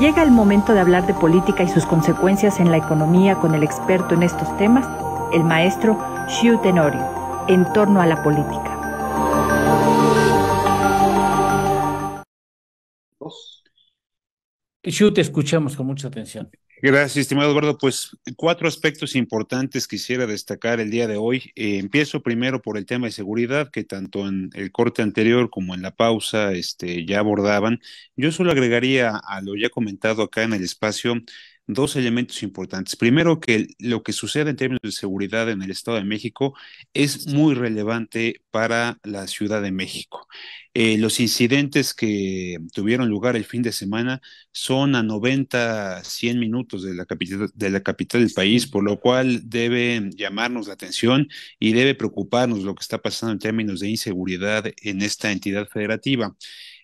Llega el momento de hablar de política y sus consecuencias en la economía con el experto en estos temas, el maestro Shiu Tenorio, en torno a la política. Shu, te escuchamos con mucha atención. Gracias, estimado Eduardo. Pues cuatro aspectos importantes quisiera destacar el día de hoy. Eh, empiezo primero por el tema de seguridad, que tanto en el corte anterior como en la pausa este, ya abordaban. Yo solo agregaría a lo ya comentado acá en el espacio dos elementos importantes. Primero, que lo que sucede en términos de seguridad en el Estado de México es muy relevante para la Ciudad de México. Eh, los incidentes que tuvieron lugar el fin de semana son a 90, 100 minutos de la capital, de la capital del país, por lo cual debe llamarnos la atención y debe preocuparnos lo que está pasando en términos de inseguridad en esta entidad federativa.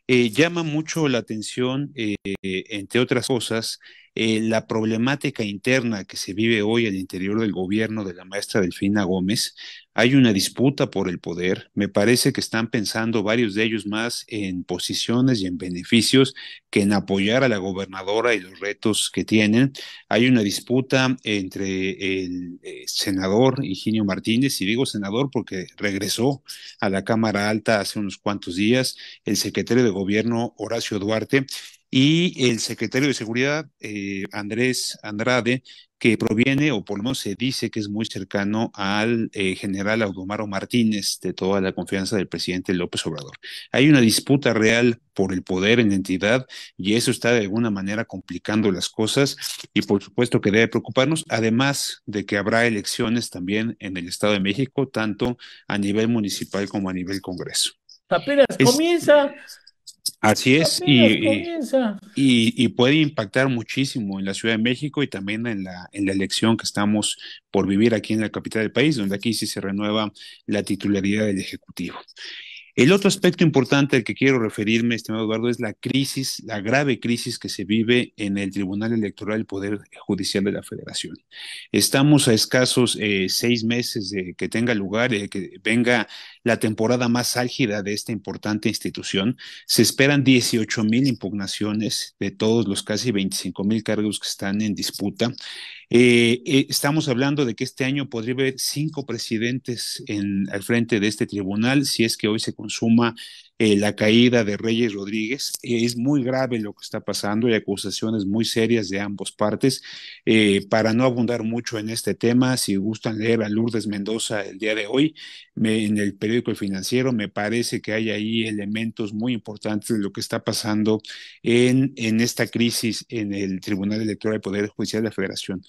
Eh, llama mucho la atención, eh, entre otras cosas, eh, la problemática interna que se vive hoy al interior del gobierno de la maestra Delfina Gómez. Hay una disputa por el poder. Me parece que están pensando varios de ellos más en posiciones y en beneficios que en apoyar a la gobernadora y los retos que tienen. Hay una disputa entre el eh, senador Ingenio Martínez, y digo senador porque regresó a la Cámara Alta hace unos cuantos días, el secretario de gobierno Horacio Duarte y el secretario de Seguridad, eh, Andrés Andrade, que proviene, o por lo menos se dice que es muy cercano al eh, general Audomaro Martínez, de toda la confianza del presidente López Obrador. Hay una disputa real por el poder en la entidad y eso está de alguna manera complicando las cosas y por supuesto que debe preocuparnos, además de que habrá elecciones también en el Estado de México, tanto a nivel municipal como a nivel Congreso. Apenas comienza, Así es, y, y, puede impactar muchísimo en la Ciudad de México y también en la, elección que estamos por vivir aquí en la capital del país, donde aquí sí se renueva la titularidad del Ejecutivo. El otro aspecto importante al que quiero referirme, estimado Eduardo, es la crisis, la grave crisis que se vive en el Tribunal Electoral del Poder Judicial de la Federación. Estamos a escasos eh, seis meses de que tenga lugar, de eh, que venga la temporada más álgida de esta importante institución. Se esperan 18 mil impugnaciones de todos los casi 25 mil cargos que están en disputa. Eh, eh, estamos hablando de que este año podría haber cinco presidentes en, al frente de este tribunal, si es que hoy se consuma eh, la caída de Reyes Rodríguez. Eh, es muy grave lo que está pasando y acusaciones muy serias de ambos partes. Eh, para no abundar mucho en este tema, si gustan leer a Lourdes Mendoza el día de hoy en el periódico Financiero, me parece que hay ahí elementos muy importantes de lo que está pasando en, en esta crisis en el Tribunal Electoral de Poder Judicial de la Federación.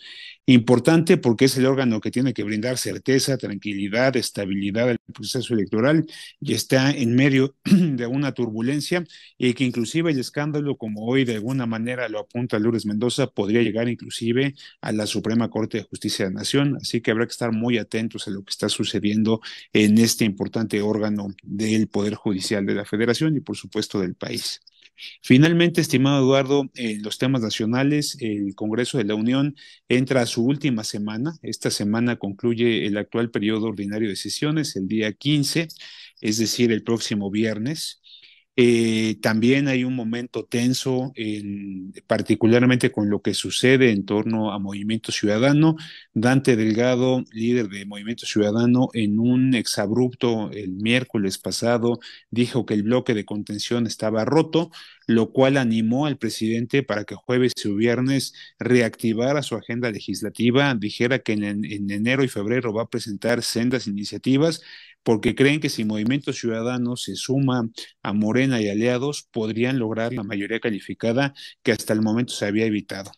Importante porque es el órgano que tiene que brindar certeza, tranquilidad, estabilidad al proceso electoral y está en medio de una turbulencia y que inclusive el escándalo, como hoy de alguna manera lo apunta Lourdes Mendoza, podría llegar inclusive a la Suprema Corte de Justicia de la Nación. Así que habrá que estar muy atentos a lo que está sucediendo en este importante órgano del Poder Judicial de la Federación y por supuesto del país. Finalmente, estimado Eduardo, en eh, los temas nacionales, el Congreso de la Unión entra a su última semana. Esta semana concluye el actual periodo ordinario de sesiones, el día 15, es decir, el próximo viernes. Eh, también hay un momento tenso, en, particularmente con lo que sucede en torno a Movimiento Ciudadano. Dante Delgado, líder de Movimiento Ciudadano, en un exabrupto el miércoles pasado dijo que el bloque de contención estaba roto, lo cual animó al presidente para que jueves y viernes reactivara su agenda legislativa, dijera que en, en enero y febrero va a presentar sendas iniciativas porque creen que si Movimiento Ciudadano se suma a Morena y aliados, podrían lograr la mayoría calificada que hasta el momento se había evitado.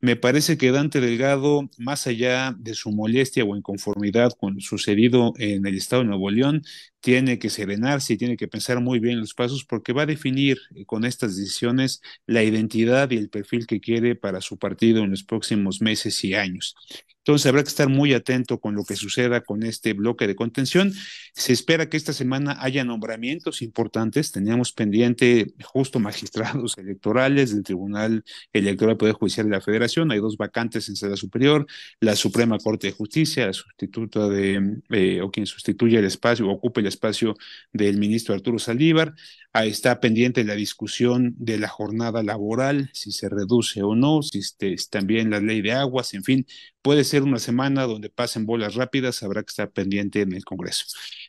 Me parece que Dante Delgado, más allá de su molestia o inconformidad con lo sucedido en el estado de Nuevo León, tiene que serenarse y tiene que pensar muy bien los pasos porque va a definir eh, con estas decisiones la identidad y el perfil que quiere para su partido en los próximos meses y años. Entonces habrá que estar muy atento con lo que suceda con este bloque de contención. Se espera que esta semana haya nombramientos importantes. Teníamos pendiente justo magistrados electorales del Tribunal Electoral Poder Judicial de la Federación. Hay dos vacantes en sala superior, la Suprema Corte de Justicia, la sustituta de, eh, o quien sustituye el espacio, ocupe el espacio del ministro Arturo Saldivar. Ahí está pendiente la discusión de la jornada laboral, si se reduce o no, si este, también la ley de aguas, en fin, puede ser ser una semana donde pasen bolas rápidas, habrá que estar pendiente en el Congreso.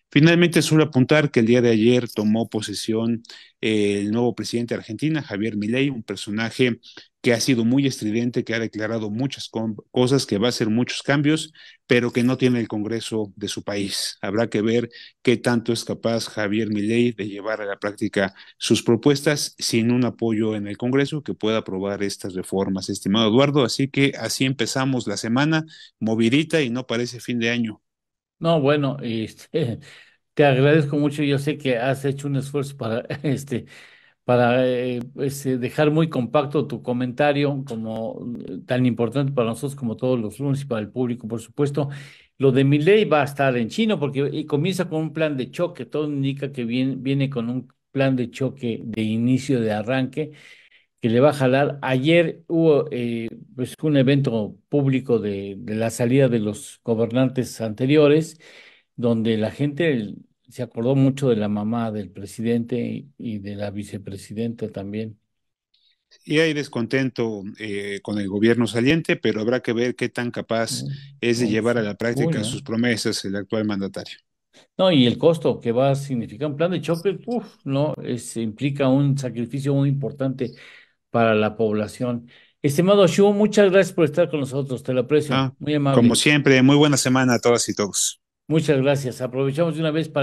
Finalmente, suelo apuntar que el día de ayer tomó posesión eh, el nuevo presidente de Argentina, Javier Milei, un personaje que ha sido muy estridente, que ha declarado muchas cosas, que va a hacer muchos cambios, pero que no tiene el Congreso de su país. Habrá que ver qué tanto es capaz Javier Milei de llevar a la práctica sus propuestas sin un apoyo en el Congreso que pueda aprobar estas reformas, estimado Eduardo. Así que así empezamos la semana, movidita y no parece fin de año. No, bueno, este, te agradezco mucho. Yo sé que has hecho un esfuerzo para este para eh, pues, eh, dejar muy compacto tu comentario, como eh, tan importante para nosotros como todos los lunes y para el público, por supuesto. Lo de mi ley va a estar en chino porque comienza con un plan de choque, todo indica que viene, con un plan de choque de inicio de arranque que le va a jalar. Ayer hubo pues, un evento público de la salida de los gobernantes anteriores, donde la gente se acordó mucho de la mamá del presidente y, de la vicepresidenta también. Y hay descontento eh, con el gobierno saliente, pero habrá que ver qué tan capaz mm, es de llevar a la práctica sus promesas el actual mandatario. No, y el costo que va a significar un plan de choque, uff, no, implica un sacrificio muy importante para la población. Estimado Shu, muchas gracias por estar con nosotros, te lo aprecio, ah, muy amable. Como siempre, muy buena semana a todas y todos. Muchas gracias, aprovechamos de una vez para...